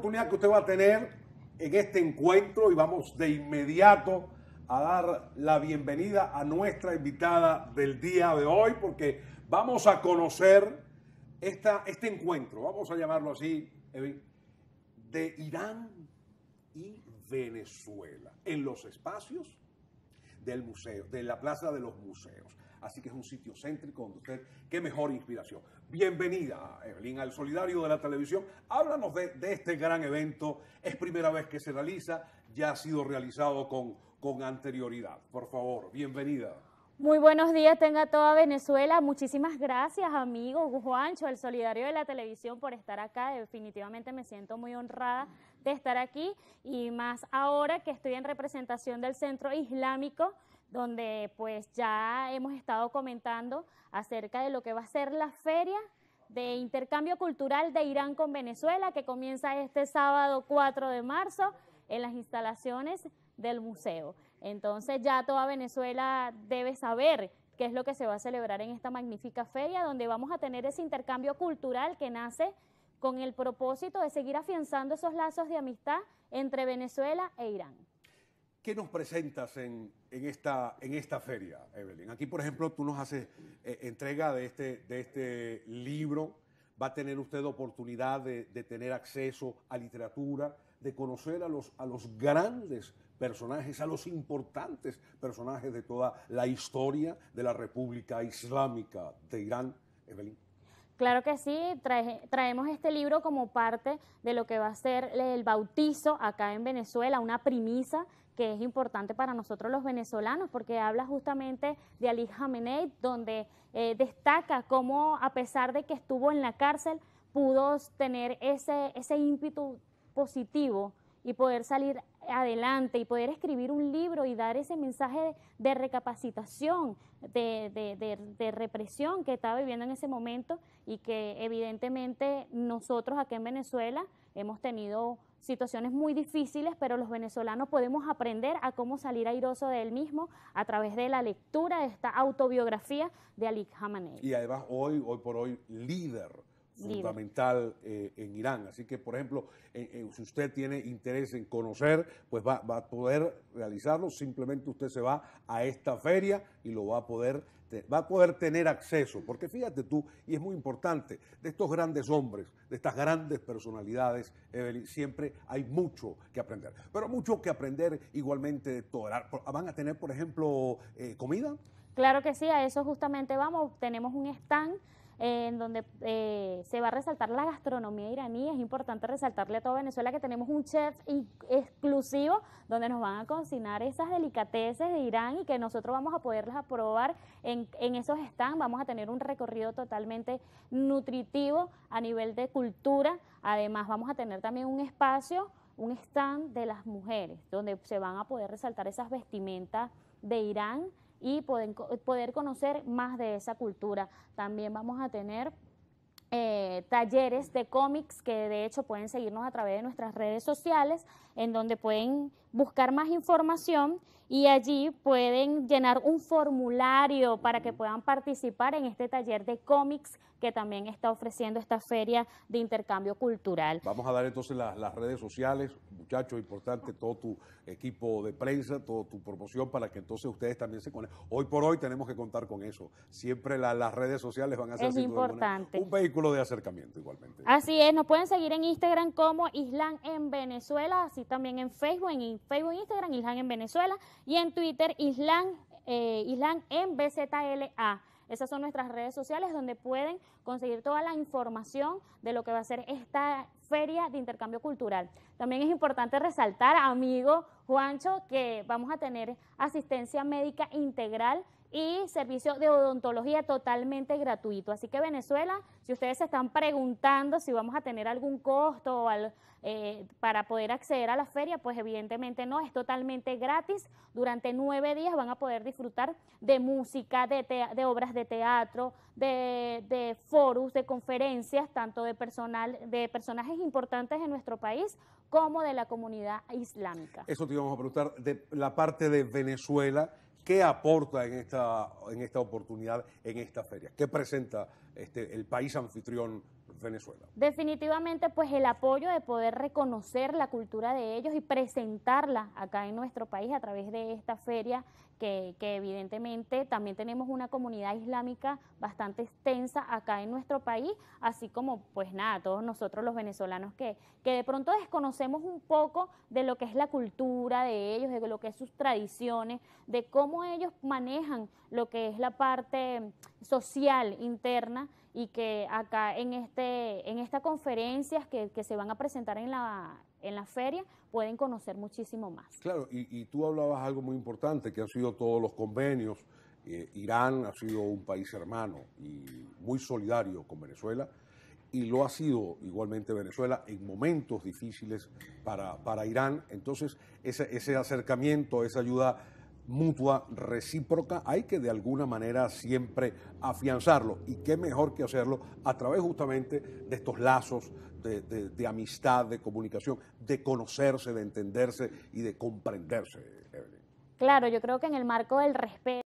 oportunidad que usted va a tener en este encuentro y vamos de inmediato a dar la bienvenida a nuestra invitada del día de hoy porque vamos a conocer este encuentro, vamos a llamarlo así, de Irán y Venezuela en los espacios del museo, de la Plaza de los Museos. Así que es un sitio céntrico donde usted, qué mejor inspiración. Bienvenida, Evelyn, al Solidario de la Televisión. Háblanos de, este gran evento. Es primera vez que se realiza, ya ha sido realizado con, con anterioridad. Por favor, bienvenida. Muy buenos días, tenga toda Venezuela. Muchísimas gracias, amigo Juancho, el solidario de la televisión, por estar acá. Definitivamente me siento muy honrada de estar aquí y más ahora que estoy en representación del Centro Islámico donde pues ya hemos estado comentando acerca de lo que va a ser la feria de intercambio cultural de Irán con Venezuela, que comienza este sábado 4 de marzo en las instalaciones del museo. Entonces ya toda Venezuela debe saber qué es lo que se va a celebrar en esta magnífica feria, donde vamos a tener ese intercambio cultural que nace con el propósito de seguir afianzando esos lazos de amistad entre Venezuela e Irán. ¿Qué nos presentas en, esta, en esta feria, Evelyn? Aquí, por ejemplo, tú nos haces eh, entrega de este, de este libro. Va a tener usted oportunidad de, de, tener acceso a literatura, de conocer a los, a los grandes personajes, a los importantes personajes de toda la historia de la República Islámica de Irán, Evelyn. Claro que sí, traemos este libro como parte de lo que va a ser el bautizo acá en Venezuela, una premisa que es importante para nosotros los venezolanos, porque habla justamente de Ali Jamenei, donde eh, destaca cómo a pesar de que estuvo en la cárcel, pudo tener ese, ese ímpetu positivo y poder salir adelante y poder escribir un libro y dar ese mensaje de, recapacitación, de, de, represión que estaba viviendo en ese momento y que evidentemente nosotros aquí en Venezuela hemos tenido situaciones muy difíciles, pero los venezolanos podemos aprender a cómo salir airoso de él mismo a través de la lectura de esta autobiografía de Ali Khamenei. Y además hoy, hoy por hoy, líder fundamental eh, en Irán. Así que, por ejemplo, si usted tiene interés en conocer, pues va, a poder realizarlo. Simplemente usted se va a esta feria y lo va a poder va a poder tener acceso. Porque fíjate tú, y es muy importante, de estos grandes hombres, de estas grandes personalidades, Evelyn, siempre hay mucho que aprender. Pero mucho que aprender igualmente de todo. ¿Van a tener, por ejemplo, eh, comida? Claro que sí, a eso justamente vamos. Tenemos un stand en donde eh, se va a resaltar la gastronomía iraní. Es importante resaltarle a toda Venezuela que tenemos un chef exclusivo donde nos van a cocinar esas delicateces de Irán y que nosotros vamos a poderlas probar en, en esos stands. Vamos a tener un recorrido totalmente nutritivo a nivel de cultura. Además, vamos a tener también un espacio, un stand de las mujeres, donde se van a poder resaltar esas vestimentas de Irán y poder, poder conocer más de esa cultura. También vamos a tener eh, talleres de cómics que de hecho pueden seguirnos a través de nuestras redes sociales, en donde pueden buscar más información y allí pueden llenar un formulario para que puedan participar en este taller de cómics que también está ofreciendo esta feria de intercambio cultural. Vamos a dar entonces las redes sociales, muchachos, importante, todo tu equipo de prensa, toda tu promoción, para que entonces ustedes también se conecten. Hoy por hoy tenemos que contar con eso. Siempre las redes sociales van a ser un vehículo de acercamiento igualmente. Así es, nos pueden seguir en Instagram como Islan en Venezuela, así también en Facebook, en Facebook, Instagram, Islan en Venezuela, y en Twitter, Islam, eh, Islam en BZLA. Esas son nuestras redes sociales donde pueden conseguir toda la información de lo que va a ser esta feria de intercambio cultural. También es importante resaltar, amigo Juancho, que vamos a tener asistencia médica integral y servicio de odontología totalmente gratuito. Así que Venezuela, si ustedes se están preguntando si vamos a tener algún costo al, eh, para poder acceder a la feria, pues evidentemente no, es totalmente gratis. Durante nueve días van a poder disfrutar de música, de, obras de teatro, de, foros, de conferencias, tanto de, personal, de personajes importantes en nuestro país como de la comunidad islámica. Eso te íbamos a preguntar de la parte de Venezuela ¿Qué aporta en esta, en esta oportunidad, en esta feria? ¿Qué presenta este, el país anfitrión Venezuela? Definitivamente, pues el apoyo de poder reconocer la cultura de ellos y presentarla acá en nuestro país a través de esta feria que, evidentemente también tenemos una comunidad islámica bastante extensa acá en nuestro país, así como pues nada, todos nosotros los venezolanos que, que de pronto desconocemos un poco de lo que es la cultura de ellos, de lo que es sus tradiciones, de cómo ellos manejan lo que es la parte social interna y que acá en, este, en esta conferencias que, que se van a presentar en la, en la feria, pueden conocer muchísimo más. Claro, y, tú hablabas algo muy importante, que han sido todos los convenios. Eh, Irán ha sido un país hermano y muy solidario con Venezuela y lo ha sido igualmente Venezuela en momentos difíciles para, para Irán. Entonces, ese, ese acercamiento, esa ayuda mutua, recíproca, hay que de alguna manera siempre afianzarlo. Y qué mejor que hacerlo a través justamente de estos lazos de, amistad, de comunicación, de conocerse, de entenderse y de comprenderse, Claro, yo creo que en el marco del respeto.